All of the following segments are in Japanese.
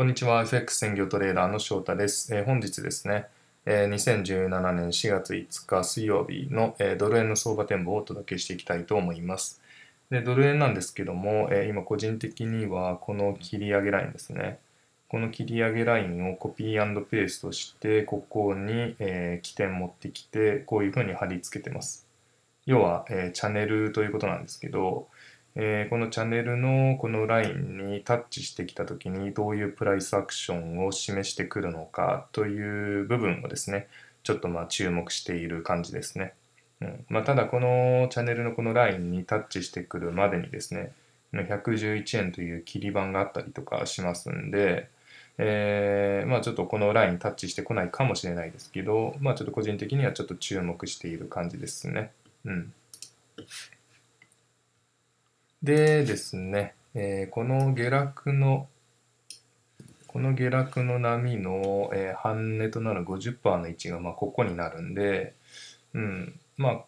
こんにちは。FX 専業トレーダーの翔太です。えー、本日ですね、えー、2017年4月5日水曜日の、えー、ドル円の相場展望をお届けしていきたいと思います。でドル円なんですけども、え今個人的にはこの切り上げラインですね。この切り上げラインをコピーペーストして、ここに、え起点持ってきて、こういうふうに貼り付けてます。要は、えチャンネルということなんですけど、えー、このチャンネルのこのラインにタッチしてきた時にどういうプライスアクションを示してくるのかという部分をですねちょっとまあ注目している感じですね、うんまあ、ただこのチャンネルのこのラインにタッチしてくるまでにですね111円という切り板があったりとかしますんで、えー、まあ、ちょっとこのラインタッチしてこないかもしれないですけど、まあ、ちょっと個人的にはちょっと注目している感じですね。うんでですね、えー、この下落の、この下落の波の、えー、半値となる50%の位置が、まあ、ここになるんで、うん、まあ、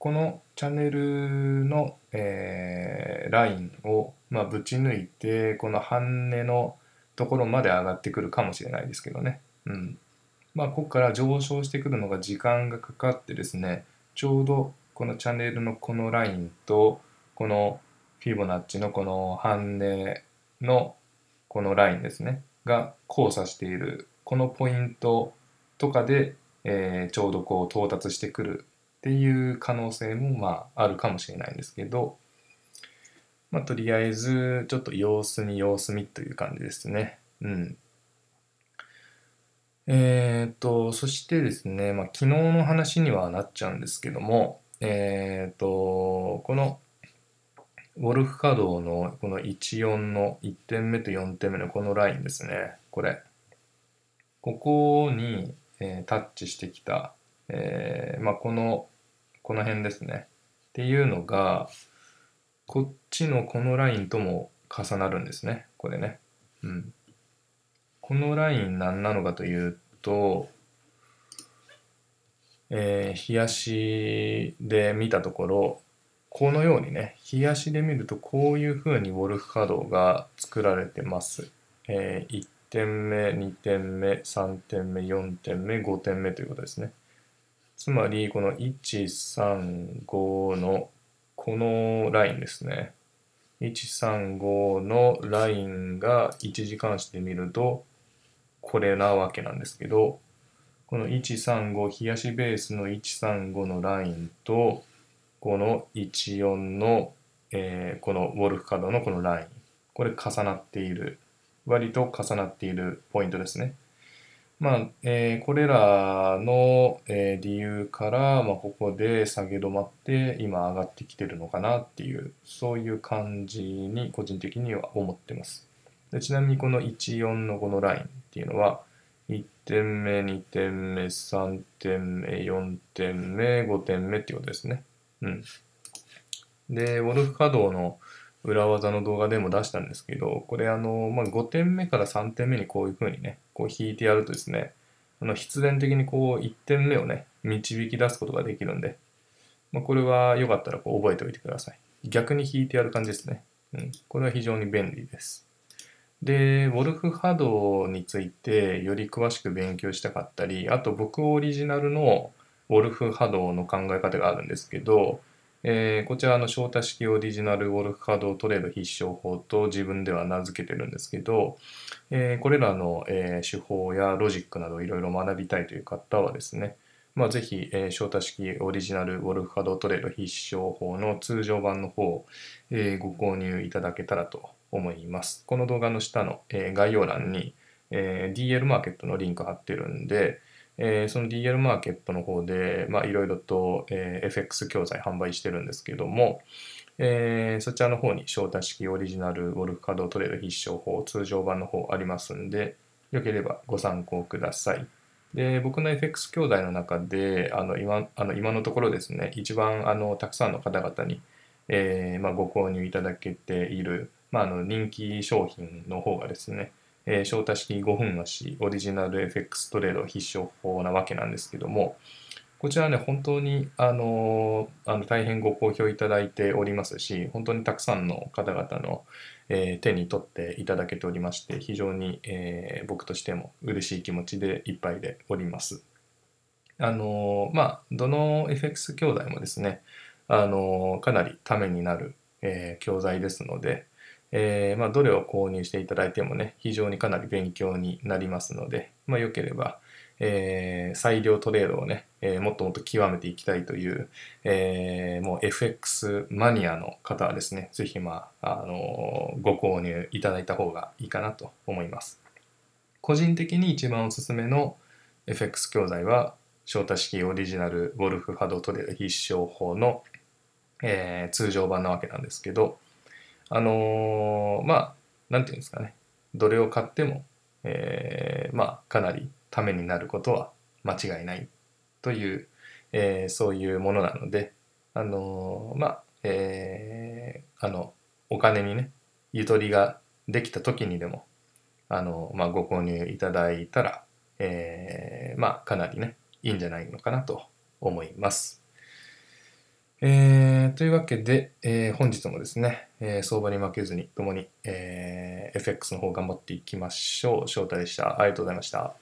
このチャンネルの、えー、ラインを、まあ、ぶち抜いて、この半値のところまで上がってくるかもしれないですけどね。うん。まあ、ここから上昇してくるのが時間がかかってですね、ちょうどこのチャンネルのこのラインと、このフィボナッチのこの半値のこのラインですねが交差しているこのポイントとかで、えー、ちょうどこう到達してくるっていう可能性もまああるかもしれないんですけど、まあ、とりあえずちょっと様子見様子見という感じですね。うんえー、っとそしてですね、まあ、昨日の話にはなっちゃうんですけども、えー、っとこのウォルフ稼働のこの14の1点目と4点目のこのラインですね。これ。ここに、えー、タッチしてきた、えー、まあ、この、この辺ですね。っていうのが、こっちのこのラインとも重なるんですね。これね。うん。このライン何なのかというと、えー、冷やしで見たところ、このようにね、日足で見るとこういうふうにウォルフ波動が作られてます。えー、1点目、2点目、3点目、4点目、5点目ということですね。つまり、この1、3、5のこのラインですね。135のラインが1時間視で見るとこれなわけなんですけどこの135日足ベースの135のラインとこの14の、えー、このウォルフドのこのライン。これ重なっている。割と重なっているポイントですね。まあ、えー、これらの、えー、理由から、まあ、ここで下げ止まって今上がってきてるのかなっていうそういう感じに個人的には思ってますでちなみにこの14のこのラインっていうのは1点目2点目3点目4点目5点目っていうことですねうん。で、ウォルフ稼働の裏技の動画でも出したんですけど、これあの、まあ、5点目から3点目にこういう風にね、こう引いてやるとですね、あの必然的にこう1点目をね、導き出すことができるんで、まあ、これはよかったらこう覚えておいてください。逆に引いてやる感じですね。うん、これは非常に便利です。で、ウォルフ波動についてより詳しく勉強したかったり、あと僕オリジナルのウォルフ波動の考え方があるんですけど、えー、こちらの招待式オリジナルウォルフ波動トレード必勝法と自分では名付けてるんですけど、えー、これらの、え手法やロジックなどいろいろ学びたいという方はですね、まあ、ぜひ、えー、招待式オリジナルウォルフ波動トレード必勝法の通常版の方を、えご購入いただけたらと思います。この動画の下の、え概要欄に、え DL マーケットのリンク貼ってるんで、えー、その DL マーケットの方で、まあ、いろいろと、えー、FX 教材販売してるんですけども、えー、そちらの方に招待式オリジナルゴルフ稼働トレード必勝法通常版の方ありますんで、よければご参考ください。で、僕の FX 教材の中で、あの今あの今のところですね、一番あのたくさんの方々に、えー、まあ、ご購入いただけている、まあ、あの人気商品の方がですね、えー、翔式5分足オリジナル FX トレード必勝法なわけなんですけども、こちらね、本当に、あのー、あの大変ご好評いただいておりますし、本当にたくさんの方々の、えー、手に取っていただけておりまして、非常に、えー、僕としても嬉しい気持ちでいっぱいでおります。あのまあ、どの FX 教材もですね、あのかなりためになる、え教材ですので、えー、まあ、どれを購入していただいてもね、非常にかなり勉強になりますので、まあ、よければ、えー、裁量トレードをね、えー、もっともっと極めていきたいという、えー、もう FX マニアの方はですね、ぜひ、まあ、あのー、ご購入いただいた方がいいかなと思います。個人的に一番おすすめの FX 教材は、翔太式オリジナルウォルフ波動トレード必勝法の、えー、通常版なわけなんですけど、あのー、まあ、なんていうんですかね、どれを買っても、えー、まあ、かなりためになることは間違いないという、えー、そういうものなので、あのー、まあ、えー、あの、お金にね、ゆとりができた時にでも、あの、まあ、ご購入いただいたら、えー、まあ、かなりね、いいんじゃないのかなと思います。えー、というわけで、えー、本日もですね、えー、相場に負けずに共に、え FX の方頑張っていきましょう。翔太でした。ありがとうございました。